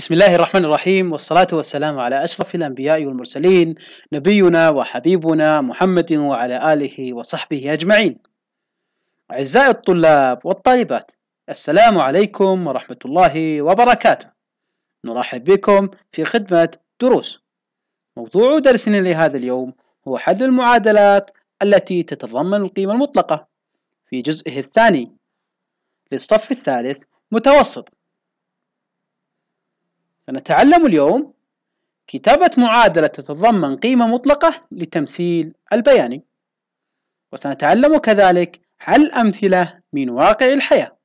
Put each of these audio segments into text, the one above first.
بسم الله الرحمن الرحيم والصلاة والسلام على أشرف الأنبياء والمرسلين نبينا وحبيبنا محمد وعلى آله وصحبه أجمعين أعزائي الطلاب والطالبات السلام عليكم ورحمة الله وبركاته نرحب بكم في خدمة دروس موضوع درسنا لهذا اليوم هو حل المعادلات التي تتضمن القيمة المطلقة في جزئه الثاني للصف الثالث متوسط سنتعلم اليوم كتابة معادلة تتضمن قيمة مطلقة للتمثيل البياني وسنتعلم كذلك حل أمثلة من واقع الحياة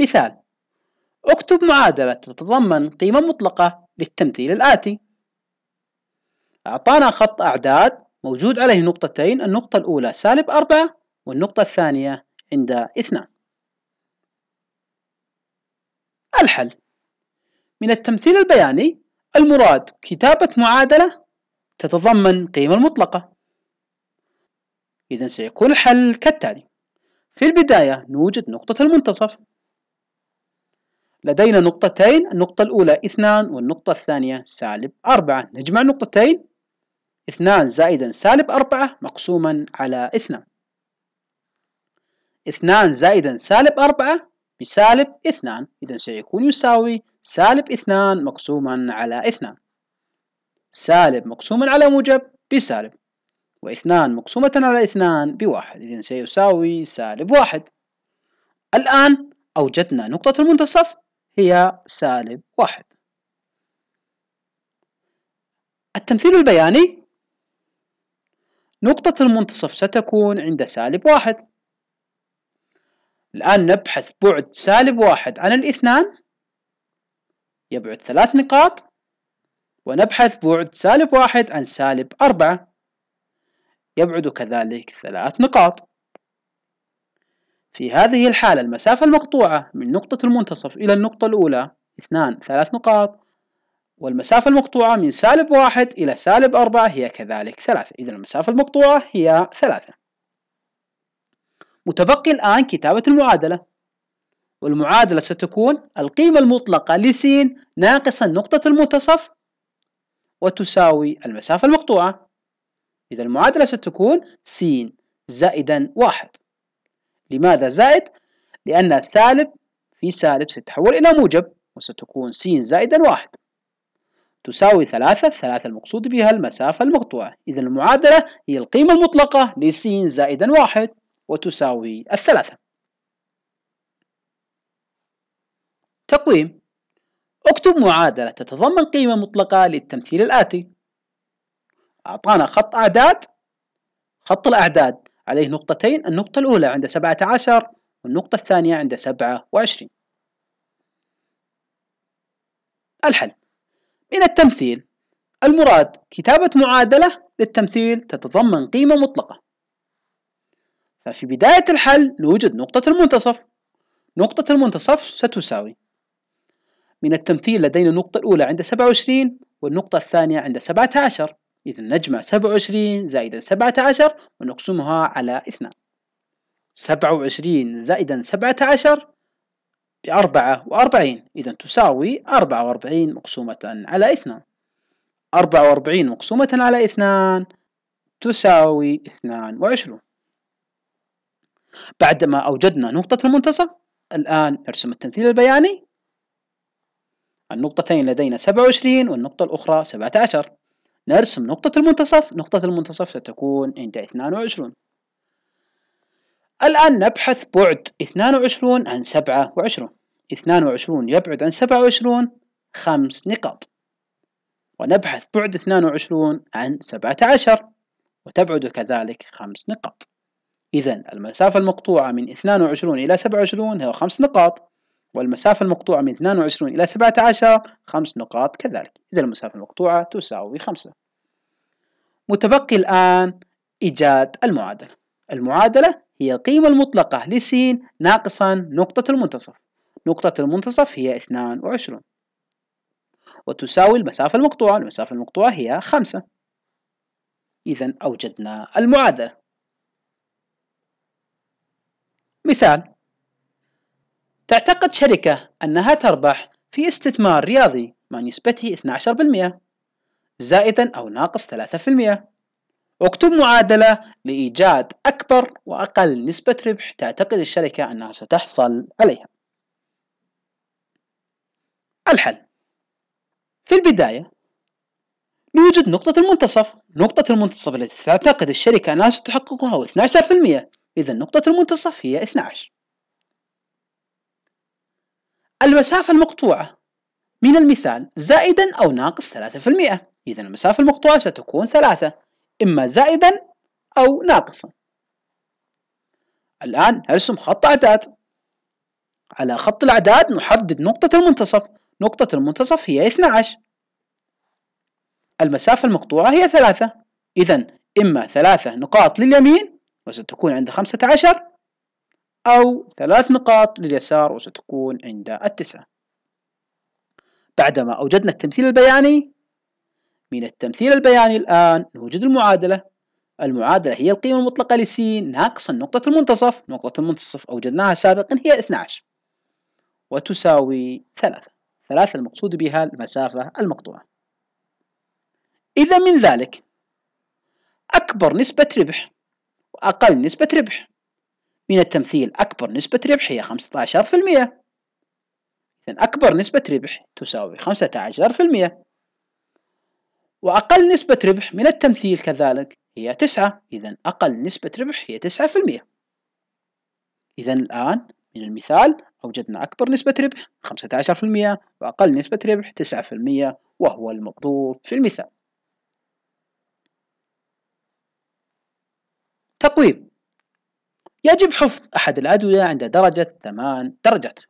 مثال اكتب معادلة تتضمن قيمة مطلقة للتمثيل الآتي أعطانا خط أعداد موجود عليه نقطتين النقطة الأولى سالب أربعة والنقطة الثانية عند اثنان الحل من التمثيل البياني المراد كتابة معادلة تتضمن قيمة مطلقة إذا سيكون الحل كالتالي في البداية نوجد نقطة المنتصف لدينا نقطتين النقطة الأولى اثنان والنقطة الثانية سالب أربعة نجمع نقطتين اثنان زائدا سالب أربعة مقسوما على اثنان اثنان زائدا سالب أربعة بسالب اثنان إذا سيكون يساوي سالب اثنان مقسوما على اثنان سالب مقسوما على موجب بسالب واثنان مقسومة على اثنان بواحد إذا سيساوي سالب واحد الآن أوجدنا نقطة المنتصف هي سالب واحد التمثيل البياني نقطة المنتصف ستكون عند سالب واحد الآن نبحث بعد سالب واحد عن الاثنان يبعد ثلاث نقاط ونبحث بعد سالب واحد عن سالب أربعة يبعد كذلك ثلاث نقاط في هذه الحالة المسافة المقطوعة من نقطة المنتصف إلى النقطة الأولى اثنان ثلاث نقاط والمسافة المقطوعة من سالب واحد إلى سالب أربعة هي كذلك ثلاثة إذا المسافة المقطوعة هي ثلاثة متبقي الآن كتابة المعادلة والمعادلة ستكون القيمة المطلقة لسين ناقصا نقطة المنتصف وتساوي المسافة المقطوعة إذا المعادلة ستكون س زائدا واحد لماذا زائد؟ لأن سالب في سالب سيتحول إلى موجب وستكون س زائدا واحد تساوي ثلاثة ثلاثة المقصود بها المسافة المقطوعة إذا المعادلة هي القيمة المطلقة لسين زائدا واحد وتساوي الثلاثة تقويم اكتب معادلة تتضمن قيمة مطلقة للتمثيل الآتي أعطانا خط أعداد خط الأعداد عليه نقطتين النقطة الأولى عند 17 والنقطة الثانية عند 27 الحل من التمثيل المراد كتابة معادلة للتمثيل تتضمن قيمة مطلقة ففي بداية الحل لوجد نقطة المنتصف نقطة المنتصف ستساوي من التمثيل لدينا النقطة الأولى عند 27 والنقطة الثانية عند 17 إذا نجمع 27 زائدا 17 ونقسمها على 2 27 زائدا 17 بأربعة وأربعين إذا تساوي أربعة وأربعين مقسومة على اثنان أربعة وأربعين مقسومة على اثنان تساوي اثنان وعشرون بعدما أوجدنا نقطة المنتصف الآن نرسم التمثيل البياني النقطتين لدينا 27 والنقطة الأخرى 17 نرسم نقطة المنتصف نقطة المنتصف ستكون عند 22 الآن نبحث بعد 22 عن 27 22 يبعد عن 27 خمس نقاط ونبحث بعد 22 عن 17 وتبعد كذلك خمس نقاط إذا المسافة المقطوعة من 22 إلى 27 هي 5 نقاط والمسافة المقطوعة من 22 إلى 17 5 نقاط كذلك إذا المسافة المقطوعة تساوي 5 متبقي الآن إيجاد المعادلة المعادلة هي القيمة المطلقة لسين ناقصا نقطة المنتصف نقطة المنتصف هي 22 وتساوي المسافة المقطوعة المسافة المقطوعة هي 5 إذا أوجدنا المعادلة مثال تعتقد شركة أنها تربح في استثمار رياضي ما نسبته 12% زائدا أو ناقص 3% اكتب معادلة لإيجاد أكبر وأقل نسبة ربح تعتقد الشركة أنها ستحصل عليها الحل في البداية نوجد نقطة المنتصف نقطة المنتصف التي تعتقد الشركة أنها ستحققها هو 12% إذا نقطة المنتصف هي 12 المسافة المقطوعة من المثال زائدا أو ناقص 3% إذا المسافة المقطوعة ستكون 3 إما زائدا أو ناقصا الآن نرسم خط أعداد على خط الأعداد نحدد نقطة المنتصف نقطة المنتصف هي 12 المسافة المقطوعة هي 3 إذا إما 3 نقاط لليمين وستكون عند خمسة عشر أو ثلاث نقاط لليسار وستكون عند التسعة بعدما أوجدنا التمثيل البياني من التمثيل البياني الآن نوجد المعادلة المعادلة هي القيمة المطلقة لسين ناقصا نقطة المنتصف نقطة المنتصف أوجدناها سابقا هي 12 وتساوي 3 3 المقصود بها المسافة المقطوعة إذا من ذلك أكبر نسبة ربح وأقل نسبة ربح من التمثيل أكبر نسبة ربح هي 15% إذن أكبر نسبة ربح تساوي 15% وأقل نسبة ربح من التمثيل كذلك هي 9 إذا أقل نسبة ربح هي 9% إذا الآن من المثال أوجدنا أكبر نسبة ربح 15% وأقل نسبة ربح 9% وهو المطلوب في المثال تقويم يجب حفظ أحد الأدوية عند درجة ثمان درجات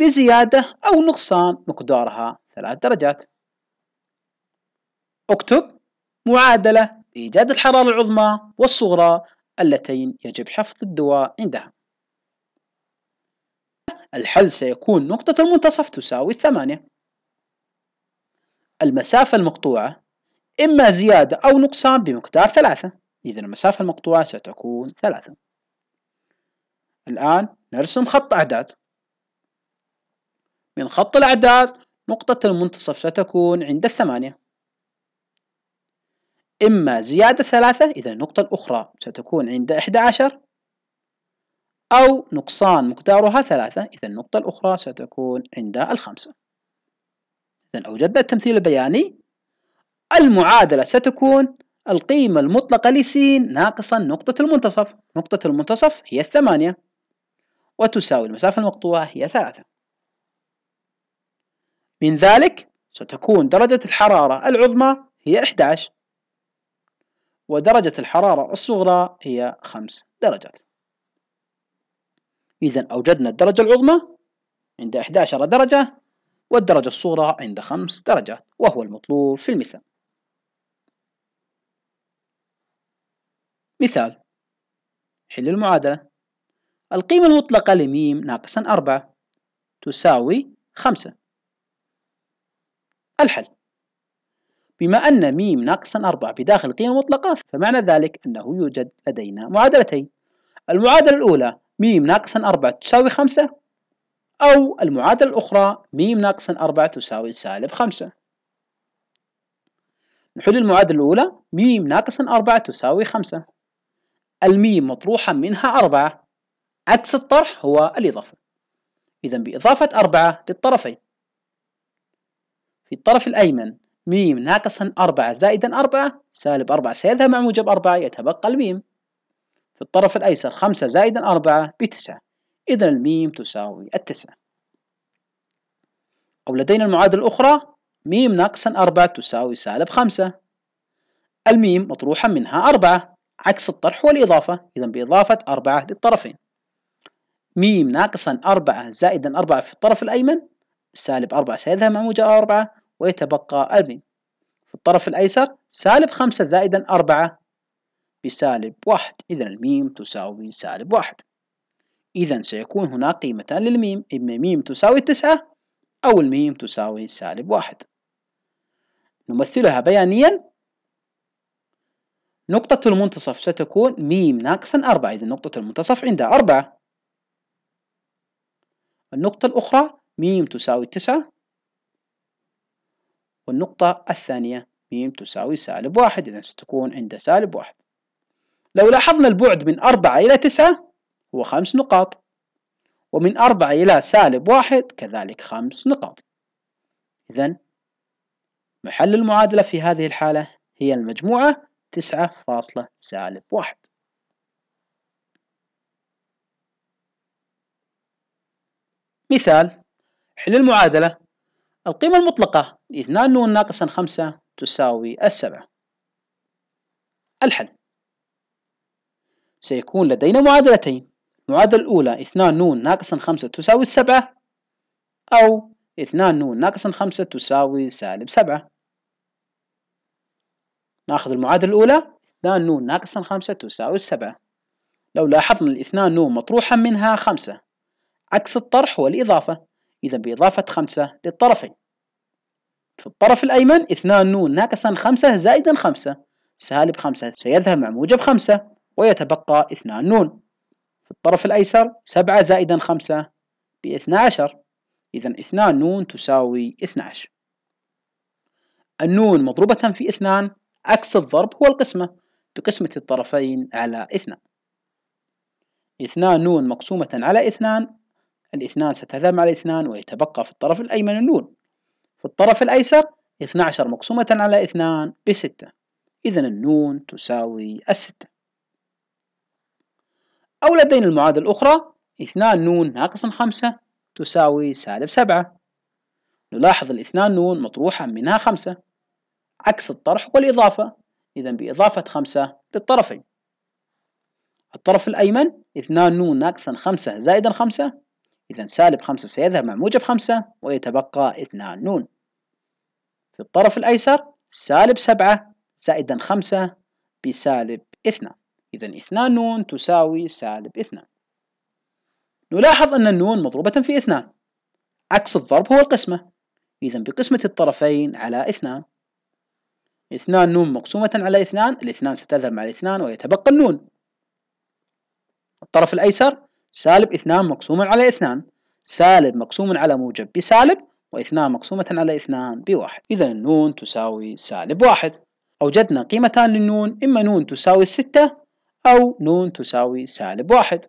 بزيادة أو نقصان مقدارها ثلاث درجات اكتب معادلة لإيجاد الحرارة العظمى والصغرى اللتين يجب حفظ الدواء عندها الحل سيكون نقطة المنتصف تساوي الثمانية المسافة المقطوعة إما زيادة أو نقصان بمقدار ثلاثة إذا المسافة المقطوعة ستكون ثلاثة الآن نرسم خط أعداد من خط الأعداد نقطة المنتصف ستكون عند الثمانية إما زيادة ثلاثة إذا النقطة الأخرى ستكون عند إحدى عشر أو نقصان مقدارها ثلاثة إذا النقطة الأخرى ستكون عند الخمسة إذا أوجدنا التمثيل البياني المعادلة ستكون القيمة المطلقة لسين ناقصا نقطة المنتصف نقطة المنتصف هي الثمانية وتساوي المسافة المقطوعة هي ثلاثة من ذلك ستكون درجة الحرارة العظمى هي 11 ودرجة الحرارة الصغرى هي 5 درجات إذا أوجدنا الدرجة العظمى عند 11 درجة والدرجة الصغرى عند 5 درجات وهو المطلوب في المثال مثال حل المعادلة القيمة المطلقة لميم ناقصا أربعة تساوي خمسة الحل بما أن م ناقصا أربعة بداخل القيمة المطلقة فمعنى ذلك أنه يوجد لدينا معادلتين المعادلة الأولى م ناقصا أربعة تساوي خمسة أو المعادلة الأخرى م ناقصا أربعة تساوي سالب خمسة نحل المعادلة الأولى م ناقصا أربعة تساوي خمسة الميم مطروحة منها أربعة عكس الطرح هو الإضافة إذا بإضافة أربعة للطرفين في الطرف الأيمن ميم ناقصا أربعة زائدا أربعة سالب أربعة سيذهب مع موجب أربعة يتبقى الميم في الطرف الأيسر خمسة زائدا أربعة بتسعة إذا الميم تساوي التسعة أو لدينا المعادلة الأخرى ميم ناقصا أربعة تساوي سالب خمسة الميم مطروحة منها أربعة عكس الطرح والإضافة إذا بإضافة أربعة للطرفين ميم ناقصا أربعة زائدا أربعة في الطرف الأيمن سالب أربعة سيذهب مع موجب أربعة ويتبقى الميم في الطرف الأيسر سالب خمسة زائدا أربعة بسالب واحد إذا الميم تساوي سالب واحد إذا سيكون هناك قيمتان للميم إما ميم تساوي تسعة أو الميم تساوي سالب واحد نمثلها بيانيا نقطة المنتصف ستكون م ناقصا أربعة إذا نقطة المنتصف عندها أربعة النقطة الأخرى م تساوي تسعة والنقطة الثانية م تساوي سالب واحد إذا ستكون عندها سالب واحد لو لاحظنا البعد من أربعة إلى تسعة هو خمس نقاط ومن أربعة إلى سالب واحد كذلك خمس نقاط إذا محل المعادلة في هذه الحالة هي المجموعة تسعة فاصلة سالب واحد مثال حل المعادلة القيمة المطلقة لإثنان نون ناقصا خمسة تساوي السبعة الحل سيكون لدينا معادلتين المعادلة الأولى اثنان نون ناقصا خمسة تساوي السبعة أو اثنان نون ناقصا خمسة تساوي سالب سبعة ناخذ المعادلة الأولى اثنان نون ناقصا خمسة تساوي السبعة لو لاحظنا الاثنان نون مطروحا منها خمسة عكس الطرح والإضافة إذا بإضافة خمسة للطرفين في الطرف الأيمن اثنان نون ناقصا خمسة زائدا خمسة سالب خمسة سيذهب مع موجب خمسة ويتبقى اثنان نون في الطرف الأيسر سبعة زائدا خمسة باثنا عشر إذا اثنان نون تساوي اثنا عشر النون مضروبة في اثنان عكس الضرب هو القسمة بقسمة الطرفين على اثنان اثنان نون مقسومة على اثنان الاثنان ستذهب على اثنان ويتبقى في الطرف الأيمن النون في الطرف الأيسر اثنى عشر مقسومة على اثنان بستة إذا النون تساوي الستة أو لدينا المعادلة الأخرى اثنان نون ناقص خمسة تساوي سالب سبعة نلاحظ الاثنان نون مطروحة منها خمسة عكس الطرح والإضافة إذا بإضافة خمسة للطرفين الطرف الأيمن اثنان نون ناقصا خمسة زائدا خمسة إذا سالب خمسة سيذهب مع موجب خمسة ويتبقى اثنان نون في الطرف الأيسر سالب سبعة زائدا خمسة بسالب اثنان إذا اثنان نون تساوي سالب اثنان نلاحظ أن النون مضروبة في اثنان عكس الضرب هو القسمة إذا بقسمة الطرفين على اثنان اثنان نون مقسومة على اثنان الاثنان ستذهب مع الاثنان ويتبقى النون الطرف الأيسر سالب اثنان مقسوم على اثنان سالب مقسوم على موجب بسالب واثنان مقسومة على اثنان بواحد إذا النون تساوي سالب واحد أوجدنا قيمتان للنون إما نون تساوي ستة أو نون تساوي سالب واحد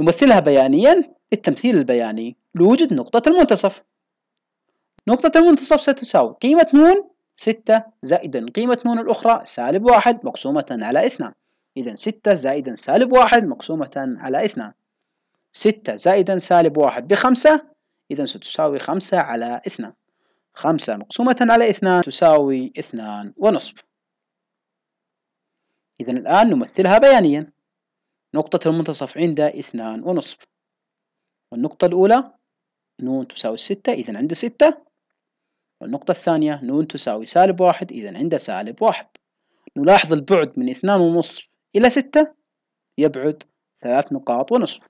نمثلها بيانيا بالتمثيل البياني لوجد نقطة المنتصف نقطة المنتصف ستساوي قيمة نون ستة زائدا قيمة نون الأخرى سالب واحد مقسومة على اثنان إذا ستة زائدا سالب واحد مقسومة على اثنان ستة زائدا سالب واحد بخمسة إذا ستساوي خمسة على اثنان خمسة مقسومة على اثنان تساوي اثنان ونصف إذا الآن نمثلها بيانيا نقطة المنتصف عند اثنان ونصف والنقطة الأولى نون تساوي ستة إذا عند ستة والنقطة الثانية نون تساوي سالب واحد إذا عند سالب واحد نلاحظ البعد من اثنان ونصف إلى ستة يبعد ثلاث نقاط ونصف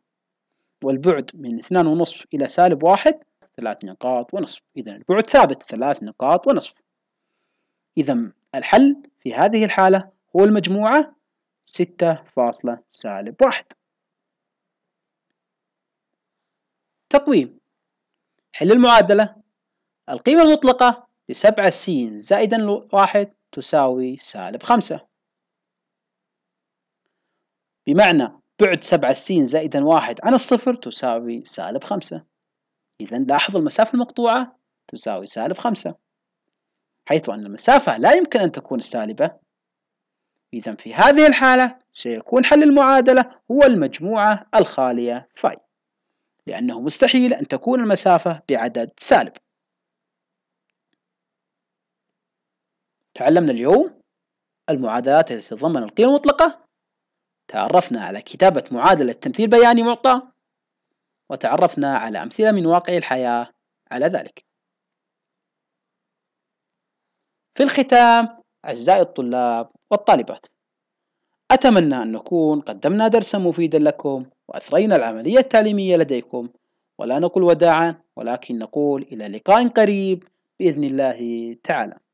والبعد من اثنان ونصف إلى سالب واحد ثلاث نقاط ونصف إذا البعد ثابت ثلاث نقاط ونصف إذا الحل في هذه الحالة هو المجموعة ستة فاصلة سالب واحد تقويم حل المعادلة القيمة المطلقة لسبعة سين زائدا واحد تساوي سالب خمسة بمعنى بعد سبعة سين زائدا واحد عن الصفر تساوي سالب خمسة إذا لاحظ المسافة المقطوعة تساوي سالب خمسة حيث أن المسافة لا يمكن أن تكون سالبة إذا في هذه الحالة سيكون حل المعادلة هو المجموعة الخالية فاي لأنه مستحيل أن تكون المسافة بعدد سالب تعلمنا اليوم المعادلات التي تتضمن القيمة المطلقة تعرفنا على كتابة معادلة تمثيل بياني معطى وتعرفنا على أمثلة من واقع الحياة على ذلك في الختام أعزائي الطلاب والطالبات أتمنى أن نكون قدمنا درسا مفيدا لكم وأثرينا العملية التعليمية لديكم ولا نقول وداعا ولكن نقول إلى لقاء قريب بإذن الله تعالى